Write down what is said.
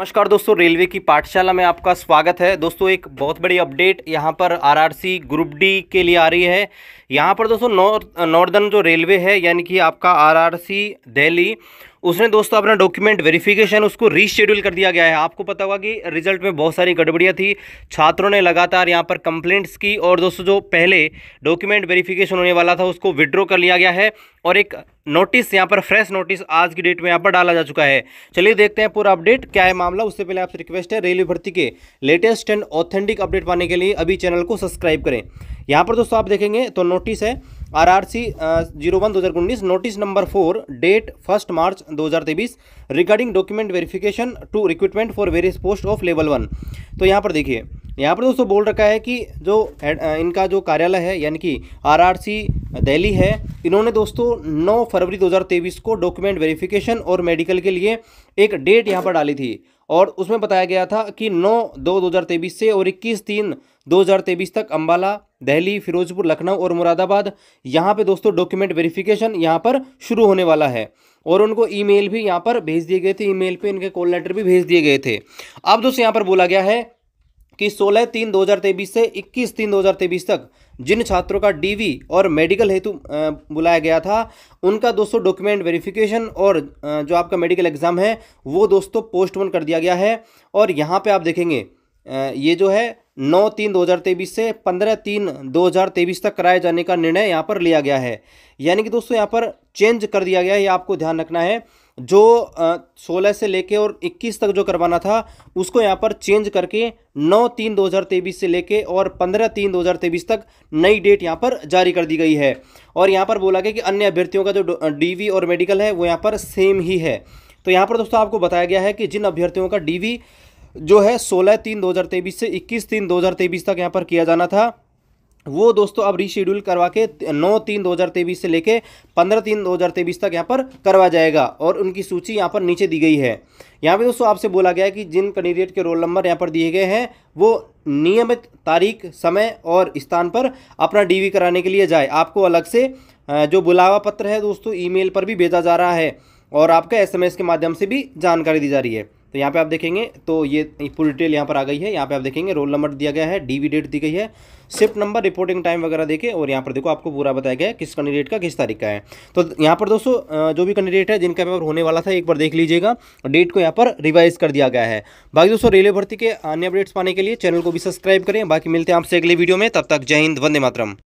नमस्कार दोस्तों रेलवे की पाठशाला में आपका स्वागत है दोस्तों एक बहुत बड़ी अपडेट यहाँ पर आरआरसी ग्रुप डी के लिए आ रही है यहाँ पर दोस्तों नॉर्थ नॉर्दर्न जो रेलवे है यानी कि आपका आरआरसी दिल्ली उसने दोस्तों अपना डॉक्यूमेंट वेरिफिकेशन उसको रीशेड्यूल कर दिया गया है आपको पता होगा कि रिजल्ट में बहुत सारी गड़बड़ियाँ थी छात्रों ने लगातार यहाँ पर कंप्लेंट्स की और दोस्तों जो पहले डॉक्यूमेंट वेरिफिकेशन होने वाला था उसको विड्रॉ कर लिया गया है और एक नोटिस यहाँ पर फ्रेश नोटिस आज की डेट में यहाँ पर डाला जा चुका है चलिए देखते हैं पूरा अपडेट क्या है मामला उससे पहले आपसे रिक्वेस्ट है रेलवे भर्ती के लेटेस्ट एंड ऑथेंटिक अपडेट पाने के लिए अभी चैनल को सब्सक्राइब करें यहाँ पर दोस्तों आप देखेंगे तो नोटिस है आरआरसी हज़ार उन्नीस notice number four date first March 2023 regarding document verification to recruitment for various post of level one तो यहाँ पर देखिए यहाँ पर दोस्तों बोल रखा है कि जो uh, इनका जो कार्यालय है यानी कि आरआरसी दिल्ली है इन्होंने दोस्तों 9 फरवरी 2023 को डॉक्यूमेंट वेरिफिकेशन और मेडिकल के लिए एक डेट यहाँ पर डाली थी और उसमें बताया गया था कि नौ दो तेईस से और इक्कीस तीन 2023 तक अंबाला दिल्ली फिरोजपुर लखनऊ और मुरादाबाद यहाँ पे दोस्तों डॉक्यूमेंट वेरिफिकेशन यहाँ पर शुरू होने वाला है और उनको ईमेल भी यहाँ पर भेज दिए गए थे ईमेल पे इनके कॉल लेटर भी भेज दिए गए थे अब दोस्तों यहाँ पर बोला गया है कि 16 तीन 2023 से 21 तीन 2023 तक जिन छात्रों का डीवी और मेडिकल हेतु बुलाया गया था उनका दोस्तों डॉक्यूमेंट वेरिफिकेशन और जो आपका मेडिकल एग्ज़ाम है वो दोस्तों पोस्टपोन कर दिया गया है और यहाँ पे आप देखेंगे ये जो है नौ तीन दो हज़ार तेईस से पंद्रह तीन दो हज़ार तेईस तक कराए जाने का निर्णय यहाँ पर लिया गया है यानी कि दोस्तों यहाँ पर चेंज कर दिया गया है ये आपको ध्यान रखना है जो सोलह से लेके और इक्कीस तक जो करवाना था उसको यहाँ पर चेंज करके नौ तीन दो हज़ार तेईस से लेके और पंद्रह तीन दो हज़ार तेईस तक नई डेट यहाँ पर जारी कर दी गई है और यहाँ पर बोला गया कि अन्य अभ्यर्थियों का जो डी और मेडिकल है वो यहाँ पर सेम ही है तो यहाँ पर दोस्तों आपको बताया गया है कि जिन अभ्यर्थियों का डीवी जो है सोलह तीन दो हज़ार तेईस से इक्कीस तीन दो हज़ार तेईस तक यहाँ पर किया जाना था वो दोस्तों अब रीशेड्यूल करवा के नौ तीन दो हज़ार तेईस से लेके पंद्रह तीन दो हज़ार तेईस तक यहाँ पर करवा जाएगा और उनकी सूची यहाँ पर नीचे दी गई है यहाँ पे दोस्तों आपसे बोला गया है कि जिन कैंडिडेट के रोल नंबर यहाँ पर दिए गए हैं वो नियमित तारीख समय और स्थान पर अपना वी कराने के लिए जाए आपको अलग से जो बुलावा पत्र है दोस्तों मेल पर भी भेजा जा रहा है और आपका एस के माध्यम से भी जानकारी दी जा रही है तो यहाँ पे आप देखेंगे तो ये पूरी डिटेल यहाँ पर आ गई है यहाँ पे आप देखेंगे रोल नंबर दिया गया है डीवी डेट दी गई है शिफ्ट नंबर रिपोर्टिंग टाइम वगैरह देखे और यहाँ पर देखो आपको पूरा बताया गया है किस कैंडिडेट का किस तारीख का है तो यहाँ पर दोस्तों जो भी कैंडिडेट है जिनका पेपर होने वाला था एक बार देख लीजिएगा डेट को यहाँ पर रिवाइज कर दिया गया है बाकी दोस्तों रेलवे भर्ती के अन्य अपडेट्स पाने के लिए चैनल को भी सब्सक्राइब करें बाकी मिलते हैं आपसे अगले वीडियो में तब तक जय हिंद वंदे मातरम